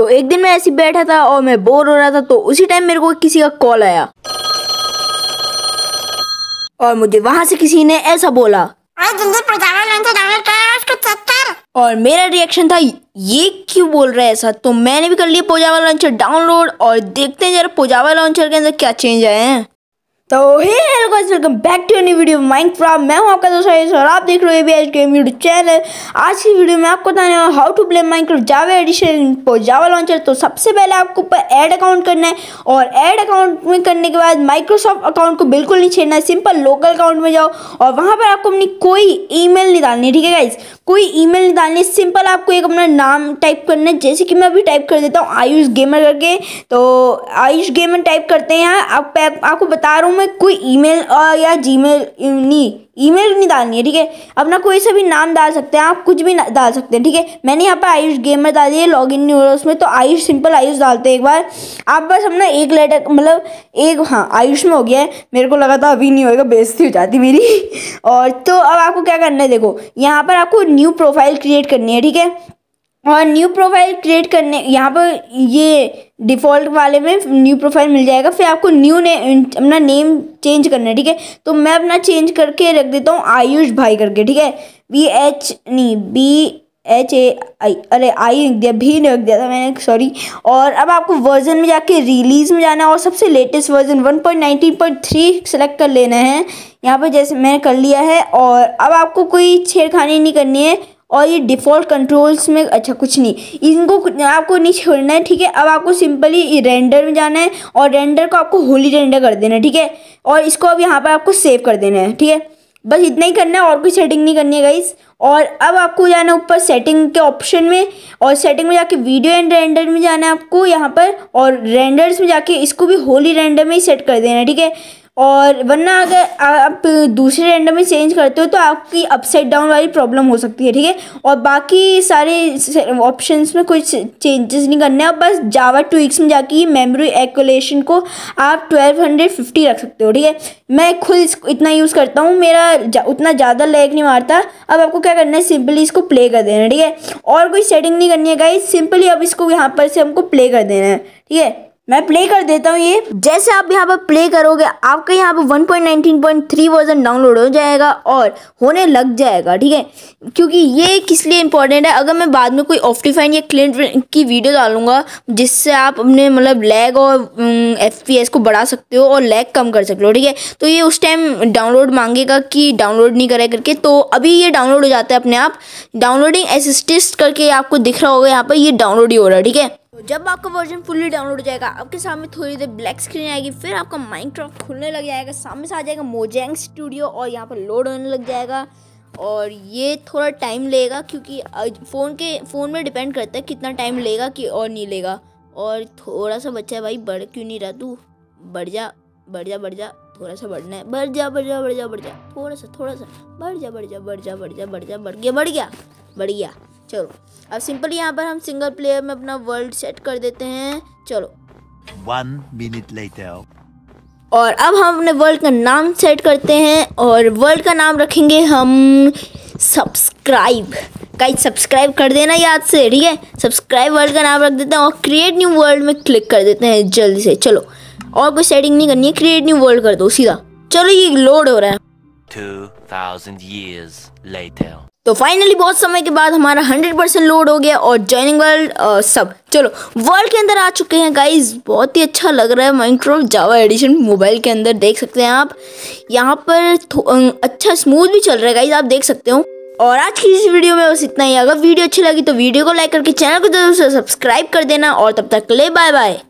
तो एक दिन मैं ऐसे बैठा था और मैं बोर हो रहा था तो उसी टाइम मेरे को किसी का कॉल आया और मुझे वहां से किसी ने ऐसा बोला तो और मेरा रिएक्शन था ये क्यों बोल रहा है ऐसा तो मैंने भी कर लिया पोजावा लॉन्चर डाउनलोड और देखते हैं जरा पोजावा लॉन्चर के अंदर क्या चेंज आए हैं तो hello guys welcome back to new video Minecraft मैं हूं आपका दोस्त और आप देख रहे हो एबीएस गेम यूट्यूब चैनल आज की वीडियो में आपको बताने वाला how to play Minecraft Java edition for Java launcher तो सबसे पहले आपको ऊपर ऐड अकाउंट करना है और ऐड अकाउंट में करने के बाद माइक्रोसॉफ्ट अकाउंट को बिल्कुल नहीं छेड़ना है सिंपल लोकल अकाउंट में जाओ और वहाँ पर आपको अपनी कोई ई नहीं डालनी ठीक है गाइज कोई ईमेल नहीं डालनी सिंपल आपको एक अपना नाम टाइप करना है जैसे कि मैं अभी टाइप कर देता हूँ आयुष गेमर करके तो आयुष गेमर टाइप करते हैं आप आपको बता रहा हूँ मैं कोई ईमेल या जीमेल नहीं ईमेल नहीं डालनी है ठीक है अपना कोई सा भी नाम डाल सकते हैं आप कुछ भी डाल सकते हैं ठीक है मैंने यहाँ पर आयुष गेमर डाल है लॉग इन नहीं हो रहा उसमें तो आयुष सिंपल आयुष डालते हैं एक बार आप बस अपना एक लेटर मतलब एक हाँ आयुष में हो गया है मेरे को लगा था अभी नहीं होगा बेजती हो जाती मेरी और तो अब आपको क्या करना है देखो यहाँ पर आपको न्यू प्रोफाइल क्रिएट करनी है ठीक है और न्यू प्रोफाइल क्रिएट करने यहाँ पर ये डिफ़ॉल्ट वाले में न्यू प्रोफाइल मिल जाएगा फिर आपको न्यू ने अपना नेम चेंज करना है ठीक है तो मैं अपना चेंज करके रख देता हूँ आयुष भाई करके ठीक है बी एच नहीं बी एच ए आई अरे आई रख दिया भी रख दिया था मैंने सॉरी और अब आपको वर्जन में जाके रिलीज़ में जाना है और सबसे लेटेस्ट वर्जन थ्री सेलेक्ट कर लेना है यहाँ पर जैसे मैंने कर लिया है और अब आपको कोई छेड़खानी नहीं करनी है और ये डिफ़ॉल्ट कंट्रोल्स में अच्छा कुछ नहीं इनको आपको नहीं छोड़ना है ठीक है अब आपको सिंपली रेंडर में जाना है और रेंडर को आपको होली रेंडर कर देना है ठीक है और इसको अब यहाँ पर आपको सेव कर देना है ठीक है बस इतना ही करना है और कोई सेटिंग नहीं करनी है गाइस और अब आपको जाना है ऊपर सेटिंग के ऑप्शन में और सेटिंग में जाके वीडियो एंड रेंडर में जाना है आपको यहाँ पर और रेंडर्स में जाके इसको भी होली रेंडर में ही सेट कर देना है ठीक है और वरना अगर आप दूसरे रैंडम में चेंज करते हो तो आपकी अपसाइड डाउन वाली प्रॉब्लम हो सकती है ठीक है और बाकी सारे ऑप्शन में कोई चेंजेस नहीं करना है बस जावा एक्स में जाके मेमोरी एक्लेशन को आप ट्वेल्व हंड्रेड फिफ्टी रख सकते हो ठीक है मैं खुद इतना यूज़ करता हूँ मेरा जा, उतना ज़्यादा लैग नहीं मारता अब आपको क्या करना है सिंपली इसको प्ले कर देना ठीक है और कोई सेटिंग नहीं करनी है गाई सिंपली अब इसको यहाँ पर से हमको प्ले कर देना है ठीक है मैं प्ले कर देता हूँ ये जैसे आप यहाँ पर प्ले करोगे आपका यहाँ पर 1.19.3 वर्जन डाउनलोड हो जाएगा और होने लग जाएगा ठीक है क्योंकि ये किस लिए इंपॉर्टेंट है अगर मैं बाद में कोई ऑफ्टिफाइन या क्लिन की वीडियो डालूंगा जिससे आप अपने मतलब लैग और एफ को बढ़ा सकते हो और लैग कम कर सकते हो ठीक है तो ये उस टाइम डाउनलोड मांगेगा कि डाउनलोड नहीं करे करके तो अभी ये डाउनलोड हो जाता है अपने आप डाउनलोडिंग असिस्टिस्ट करके आपको दिख रहा होगा यहाँ पर ये डाउनलोड ही हो रहा है ठीक है जब आपका वर्जन फुल्ली डाउनलोड हो जाएगा आपके सामने थोड़ी देर ब्लैक स्क्रीन आएगी फिर आपका माइनक्राफ्ट खुलने लग जाएगा सामने से आ जाएगा मोजैंग स्टूडियो और यहाँ पर लोड होने लग जाएगा और ये थोड़ा टाइम लेगा क्योंकि फ़ोन के फ़ोन में डिपेंड करता है कितना टाइम लेगा कि और नहीं लेगा और थोड़ा सा बच्चा है भाई बढ़ क्यों नहीं रहा तू बढ़ जा बढ़ जा बढ़ जा थोड़ा सा बढ़ना है बढ़ जा बढ़ जा बढ़ जा बढ़ जा थोड़ा सा थोड़ा सा बढ़ जा बढ़ जा बढ़ जा बढ़ जा बढ़ जा बढ़ गया बढ़ गया बढ़ गया चलो अब सिंपली यहाँ पर हम सिंगल प्लेयर में अपना वर्ल्ड सेट कर देते हैं चलो वन मिनट later. और अब हम अपने वर्ल्ड का नाम सेट करते हैं और वर्ल्ड का नाम रखेंगे हम सब्सक्राइब कहीं सब्सक्राइब कर देना याद से ठीक है सब्सक्राइब वर्ल्ड का नाम रख देते हैं और क्रिएट न्यू वर्ल्ड में क्लिक कर देते हैं जल्दी से चलो और कोई सेटिंग नहीं करनी है क्रिएट न्यू वर्ल्ड कर दो सीधा चलो ये लोड हो रहा है 2000 years later तो फाइनली बहुत समय के बाद हमारा 100 परसेंट लोड हो गया और ज्वाइनिंग वर्ल्ड सब चलो वर्ल्ड के अंदर आ चुके हैं गाइस बहुत ही अच्छा लग रहा है माइक्रोव जावा एडिशन मोबाइल के अंदर देख सकते हैं आप यहाँ पर अच्छा स्मूथ भी चल रहा है गाइस आप देख सकते हो और आज की इस वीडियो में बस इतना ही अगर वीडियो अच्छी लगी तो वीडियो को लाइक करके चैनल को जरूर सब्सक्राइब कर देना और तब तक ले बाय बाय